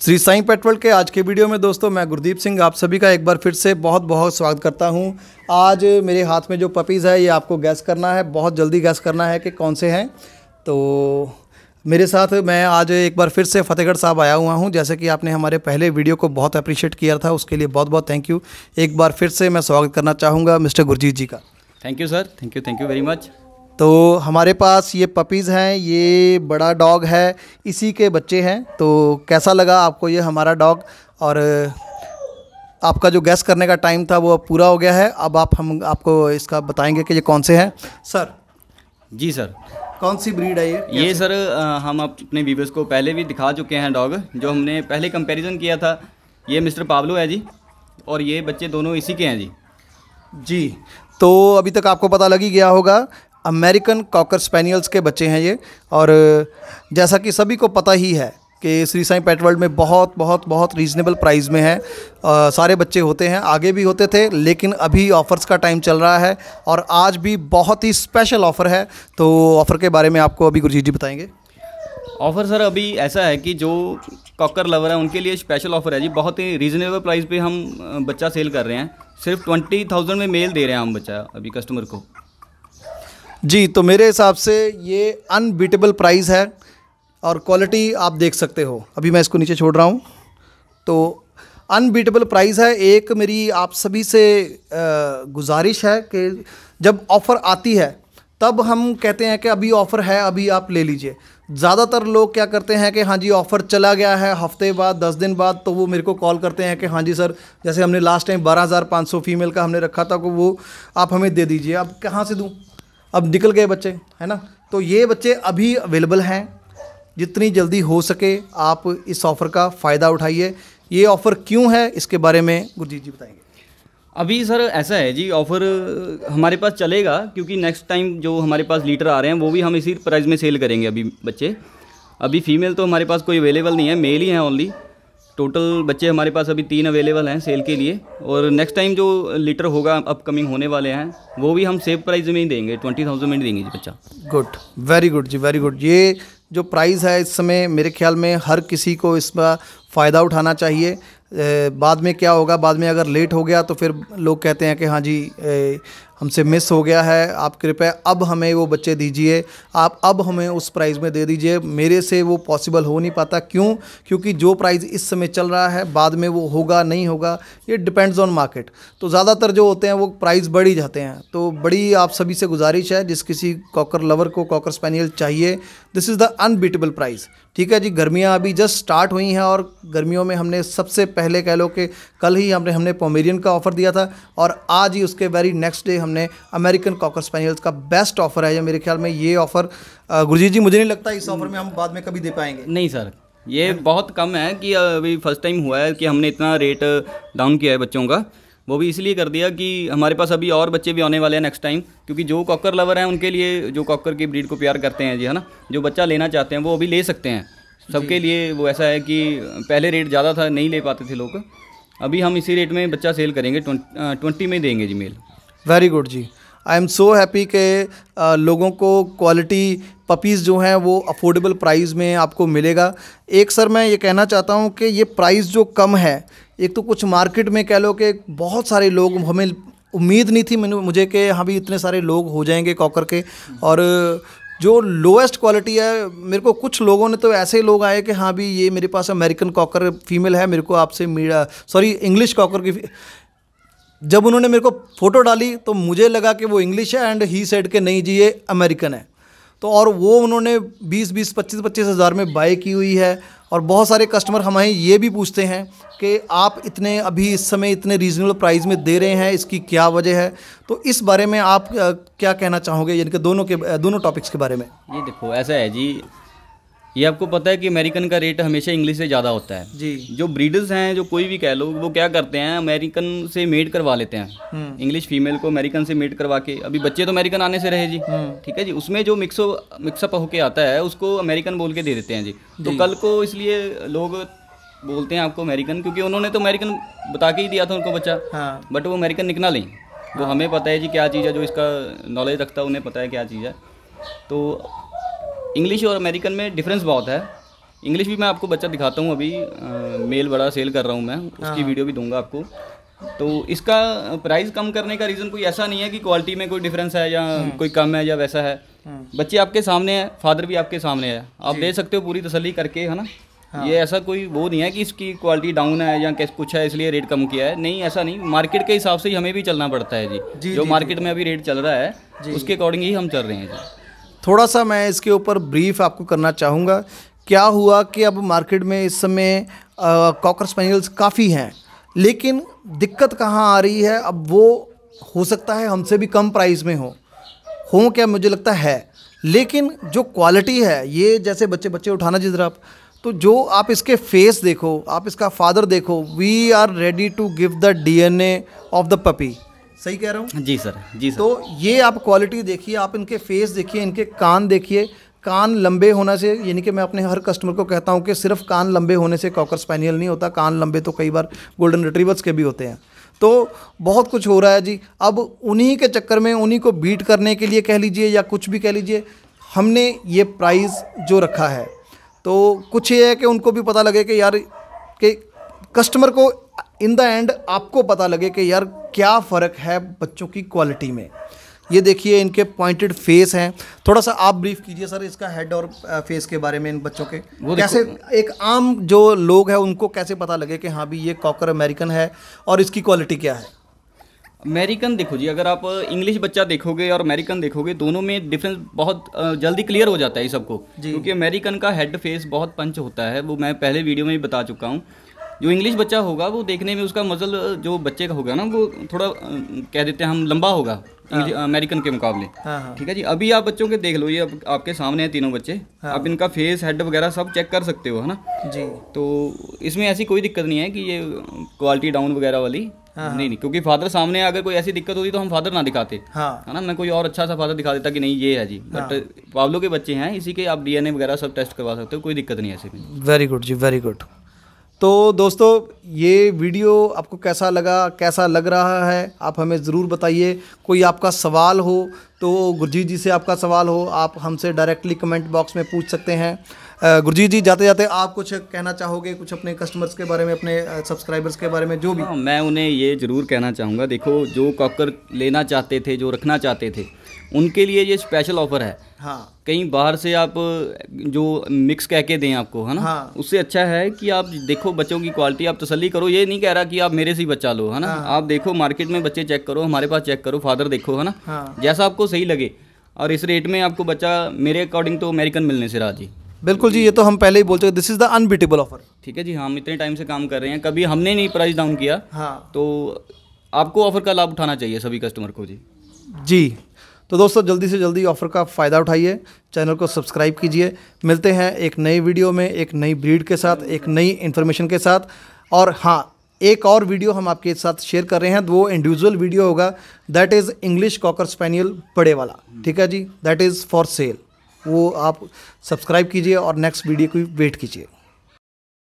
Shri Sai petrol के आज के वीडियो में दोस्तों मैं गुरदीप सिंह आप सभी का एक बार फिर से बहुत बहुत स्वागत करता हूं आज मेरे हाथ में जो पपीज़ है ये आपको गैस करना है बहुत जल्दी गैस करना है कि कौन से हैं तो मेरे साथ मैं आज एक बार फिर से फतेहगढ़ साहब आया हुआ हूं जैसे कि आपने हमारे पहले वीडियो को बहुत अप्रिशिएट किया था उसके लिए बहुत बहुत थैंक यू एक बार फिर से मैं स्वागत करना चाहूँगा मिस्टर गुरजीत जी का thank you sir thank you thank you very much तो हमारे पास ये पपीज़ हैं ये बड़ा डॉग है इसी के बच्चे हैं तो कैसा लगा आपको ये हमारा डॉग और आपका जो गैस करने का टाइम था वो अब पूरा हो गया है अब आप हम आपको इसका बताएंगे कि ये कौन से हैं सर जी सर कौन सी ब्रीड है ये ये सर हम अपने वीवर्स को पहले भी दिखा चुके हैं डॉग जो हमने पहले कंपेरिज़न किया था ये मिस्टर पाबलू है जी और ये बच्चे दोनों इसी के हैं जी जी तो अभी तक आपको पता लग ही गया होगा अमेरिकन कॉकर स्पेनियल्स के बच्चे हैं ये और जैसा कि सभी को पता ही है कि श्री साई पेट वर्ल्ड में बहुत बहुत बहुत रीज़नेबल प्राइस में है आ, सारे बच्चे होते हैं आगे भी होते थे लेकिन अभी ऑफ़र्स का टाइम चल रहा है और आज भी बहुत ही स्पेशल ऑफ़र है तो ऑफ़र के बारे में आपको अभी गुरजीत जी बताएंगे ऑफ़र सर अभी ऐसा है कि जो कॉकर लवर है उनके लिए स्पेशल ऑफ़र है जी बहुत ही रीज़नेबल प्राइस पे हम बच्चा सेल कर रहे हैं सिर्फ ट्वेंटी थाउजेंड में मेल दे रहे हैं हम बच्चा अभी कस्टमर को जी तो मेरे हिसाब से ये अनबीटेबल प्राइस है और क्वालिटी आप देख सकते हो अभी मैं इसको नीचे छोड़ रहा हूँ तो अनबीटेबल प्राइस है एक मेरी आप सभी से गुजारिश है कि जब ऑफ़र आती है तब हम कहते हैं कि अभी ऑफ़र है अभी आप ले लीजिए ज़्यादातर लोग क्या करते हैं कि हाँ जी ऑफ़र चला गया है हफ्ते बाद दस दिन बाद तो वो मेरे को कॉल करते हैं कि हाँ जी सर जैसे हमने लास्ट टाइम बारह हज़ार पाँच सौ फीमेल का हमने रखा था तो वो आप हमें दे दीजिए अब कहाँ से दूँ अब निकल गए बच्चे है ना तो ये बच्चे अभी अवेलेबल हैं जितनी जल्दी हो सके आप इस ऑफ़र का फ़ायदा उठाइए ये ऑफ़र क्यों है इसके बारे में गुरजीत जी बताएंगे अभी सर ऐसा है जी ऑफ़र हमारे पास चलेगा क्योंकि नेक्स्ट टाइम जो हमारे पास लीटर आ रहे हैं वो भी हम इसी प्राइस में सेल करेंगे अभी बच्चे अभी फ़ीमेल तो हमारे पास कोई अवेलेबल नहीं है मेल ही हैं ओनली टोटल बच्चे हमारे पास अभी तीन अवेलेबल हैं सेल के लिए और नेक्स्ट टाइम जो लीटर होगा अपकमिंग होने वाले हैं वो भी हम सेफ प्राइस में ही देंगे ट्वेंटी थाउजेंड में ही देंगे जी बच्चा गुड वेरी गुड जी वेरी गुड ये जो प्राइस है इस समय मेरे ख्याल में हर किसी को इसका फ़ायदा उठाना चाहिए बाद में क्या होगा बाद में अगर लेट हो गया तो फिर लोग कहते हैं कि हाँ जी हमसे मिस हो गया है आप कृपया अब हमें वो बच्चे दीजिए आप अब हमें उस प्राइज़ में दे दीजिए मेरे से वो पॉसिबल हो नहीं पाता क्यों क्योंकि जो प्राइज़ इस समय चल रहा है बाद में वो होगा नहीं होगा ये डिपेंड्स ऑन मार्केट तो ज़्यादातर जो होते हैं वो प्राइज़ बढ़ ही जाते हैं तो बड़ी आप सभी से गुजारिश है जिस किसी कॉकर लवर को कॉकर स्पेनियल चाहिए this is the unbeatable price ठीक है जी गर्मियाँ अभी जस्ट स्टार्ट हुई हैं और गर्मियों में हमने सबसे पहले कह लो कि कल ही हमने हमने पोमेरियन का ऑफ़र दिया था और आज ही उसके वेरी नेक्स्ट डे हमने अमेरिकन कॉकर स्पेनियल्स का बेस्ट ऑफ़र है मेरे ख्याल में ये ऑफ़र गुरुजी जी मुझे नहीं लगता इस ऑफ़र में हम बाद में कभी दे पाएंगे नहीं सर ये बहुत कम है कि अभी फर्स्ट टाइम हुआ है कि हमने इतना रेट डाउन किया है बच्चों का वो भी इसलिए कर दिया कि हमारे पास अभी और बच्चे भी आने वाले हैं नेक्स्ट टाइम क्योंकि जो कॉकर लवर हैं उनके लिए जो कॉकर की ब्रीड को प्यार करते हैं जी है ना जो बच्चा लेना चाहते हैं वो अभी ले सकते हैं सबके लिए वो ऐसा है कि पहले रेट ज़्यादा था नहीं ले पाते थे लोग अभी हम इसी रेट में बच्चा सेल करेंगे ट्वेंटी में देंगे जी मेल वेरी गुड जी आई एम सो हैप्पी के आ, uh, लोगों को क्वालिटी पपीज़ जो हैं वो अफोर्डेबल प्राइस में आपको मिलेगा एक सर मैं ये कहना चाहता हूँ कि ये प्राइस जो कम है एक तो कुछ मार्केट में कह लो कि बहुत सारे लोग हमें उम्मीद नहीं थी मैंने मुझे कि हाँ भी इतने सारे लोग हो जाएंगे कॉकर के और जो लोएस्ट क्वालिटी है मेरे को कुछ लोगों ने तो ऐसे लोग आए कि हाँ भी ये मेरे पास अमेरिकन कॉकर फीमेल है मेरे को आपसे मीडिया सॉरी इंग्लिश कॉकर की जब उन्होंने मेरे को फ़ोटो डाली तो मुझे लगा कि वो इंग्लिश है एंड ही सेड के नहीं जी ये अमेरिकन है तो और वो उन्होंने 20 20 25 पच्चीस हज़ार में बाय की हुई है और बहुत सारे कस्टमर हमारे ये भी पूछते हैं कि आप इतने अभी इस समय इतने रीज़नेबल प्राइस में दे रहे हैं इसकी क्या वजह है तो इस बारे में आप क्या कहना चाहोगे यानी कि दोनों के दोनों टॉपिक्स के बारे में ये देखो ऐसा है जी ये आपको पता है कि अमेरिकन का रेट हमेशा इंग्लिश से ज़्यादा होता है जी जो ब्रीडर्स हैं जो कोई भी कह लो वो क्या करते हैं अमेरिकन से मेट करवा लेते हैं इंग्लिश हम्म। फीमेल को अमेरिकन से मेट करवा के अभी बच्चे तो अमेरिकन आने से रहे जी हम्म। ठीक है जी उसमें जो मिक्सो मिक्सअप होके आता है उसको अमेरिकन बोल के दे देते हैं जी तो कल को इसलिए लोग बोलते हैं आपको अमेरिकन क्योंकि उन्होंने तो अमेरिकन बता के ही दिया था उनको बच्चा बट हाँ। वो अमेरिकन निकला नहीं वो हाँ। हमें पता है जी क्या चीज़ है जो इसका नॉलेज रखता है उन्हें पता है क्या चीज़ है तो इंग्लिश और अमेरिकन में डिफरेंस बहुत है इंग्लिश भी मैं आपको बच्चा दिखाता हूँ अभी आ, मेल बड़ा सेल कर रहा हूँ मैं उसकी वीडियो हाँ। भी दूंगा आपको तो इसका प्राइस कम करने का रीज़न कोई ऐसा नहीं है कि क्वालिटी में कोई डिफरेंस है या हम्म। कोई कम है या वैसा है हम्म। बच्चे आपके सामने है फादर भी आपके सामने है आप दे सकते हो पूरी तसली करके है ना हाँ। ये ऐसा कोई वो नहीं है कि इसकी क्वालिटी डाउन है या कैसे कुछ है इसलिए रेट कम किया है नहीं ऐसा नहीं मार्केट के हिसाब से ही हमें भी चलना पड़ता है जी, जी जो जी, मार्केट जी, में अभी रेट चल रहा है उसके अकॉर्डिंग ही हम चल रहे हैं जी थोड़ा सा मैं इसके ऊपर ब्रीफ आपको करना चाहूँगा क्या हुआ कि अब मार्केट में इस समय कॉकर स्पैनियल्स काफ़ी हैं लेकिन दिक्कत कहाँ आ रही है अब वो हो सकता है हमसे भी कम प्राइस में हो हों क्या मुझे लगता है लेकिन जो क्वालिटी है ये जैसे बच्चे बच्चे उठाना जिधर आप तो जो आप इसके फेस देखो आप इसका फादर देखो we are ready to give the D A of the puppy सही कह रहा हूँ जी सर जी सर तो ये आप क्वालिटी देखिए आप इनके फेस देखिए इनके कान देखिए कान लंबे होने से यानी कि मैं अपने हर कस्टमर को कहता हूँ कि सिर्फ कान लंबे होने से कॉकर स्पैनियल नहीं होता कान लंबे तो कई बार गोल्डन रिट्रीवर्स के भी होते हैं तो बहुत कुछ हो रहा है जी अब उन्हीं के चक्कर में उन्हीं को बीट करने के लिए कह लीजिए या कुछ भी कह लीजिए हमने ये प्राइस जो रखा है तो कुछ ये है कि उनको भी पता लगे कि यार कि कस्टमर को इन द एंड आपको पता लगे कि यार क्या फ़र्क है बच्चों की क्वालिटी में ये देखिए इनके पॉइंटेड फेस हैं थोड़ा सा आप ब्रीफ कीजिए सर इसका हेड और फेस के बारे में इन बच्चों के वो कैसे एक आम जो लोग हैं उनको कैसे पता लगे कि हाँ भी ये कॉकर अमेरिकन है और इसकी क्वालिटी क्या है अमेरिकन देखो जी अगर आप इंग्लिश बच्चा देखोगे और अमेरिकन देखोगे दोनों में डिफरेंस बहुत जल्दी क्लियर हो जाता है सबको क्योंकि अमेरिकन का हेड फेस बहुत पंच होता है वो मैं पहले वीडियो में ही बता चुका हूँ जो इंग्लिश बच्चा होगा वो देखने में उसका मजल जो बच्चे का होगा ना वो थोड़ा कह देते हैं हम लंबा होगा अमेरिकन हाँ। के मुकाबले हाँ, हाँ। ठीक है जी अभी आप बच्चों के देख लो ये आप, आपके सामने हैं तीनों बच्चे आप इनका फेस हेड वगैरह सब चेक कर सकते हो है ना जी तो इसमें ऐसी कोई दिक्कत नहीं है कि ये क्वालिटी डाउन वगैरह वाली हाँ। नहीं नहीं क्योंकि फादर सामने अगर कोई ऐसी दिक्कत होती तो हम फादर ना दिखाते हाँ। है ना मैं कोई और अच्छा सा फादर दिखा देता कि नहीं ये है जी बट पावलो के बच्चे हैं इसी के आप डीएनए वगैरह सब टेस्ट करवा सकते हो कोई दिक्कत नहीं है ऐसे वेरी गुड जी वेरी गुड तो दोस्तों ये वीडियो आपको कैसा लगा कैसा लग रहा है आप हमें ज़रूर बताइए कोई आपका सवाल हो तो गुरजीत जी से आपका सवाल हो आप हमसे डायरेक्टली कमेंट बॉक्स में पूछ सकते हैं गुरजीत जी जाते जाते आप कुछ कहना चाहोगे कुछ अपने कस्टमर्स के बारे में अपने सब्सक्राइबर्स के बारे में जो भी हाँ, मैं उन्हें ये ज़रूर कहना चाहूँगा देखो जो कॉकर लेना चाहते थे जो रखना चाहते थे उनके लिए ये स्पेशल ऑफर है हाँ कहीं बाहर से आप जो मिक्स कह के दें आपको है ना हाँ। उससे अच्छा है कि आप देखो बच्चों की क्वालिटी आप तसली करो ये नहीं कह रहा कि आप मेरे से ही बच्चा लो है ना हाँ। आप देखो मार्केट में बच्चे चेक करो हमारे पास चेक करो फादर देखो है ना हाँ। जैसा आपको सही लगे और इस रेट में आपको बच्चा मेरे अकॉर्डिंग तो अमेरिकन मिलने से रहा जी बिल्कुल जी ये तो हम पहले ही बोल चुके this is the unbeatable offer ठीक है जी हम इतने टाइम से काम कर रहे हैं कभी हमने नहीं प्राइस डाउन किया हाँ। तो आपको ऑफर का लाभ उठाना चाहिए सभी कस्टमर को जी जी तो दोस्तों जल्दी से जल्दी ऑफ़र का फ़ायदा उठाइए चैनल को सब्सक्राइब कीजिए मिलते हैं एक नई वीडियो में एक नई ब्रीड के साथ एक नई इन्फॉर्मेशन के साथ और हाँ एक और वीडियो हम आपके साथ शेयर कर रहे हैं वो इंडिविजुअल वीडियो होगा that is English cocker spaniel बड़े वाला ठीक है जी दैट इज़ फॉर सेल वो आप सब्सक्राइब कीजिए और नेक्स्ट वीडियो की वेट कीजिए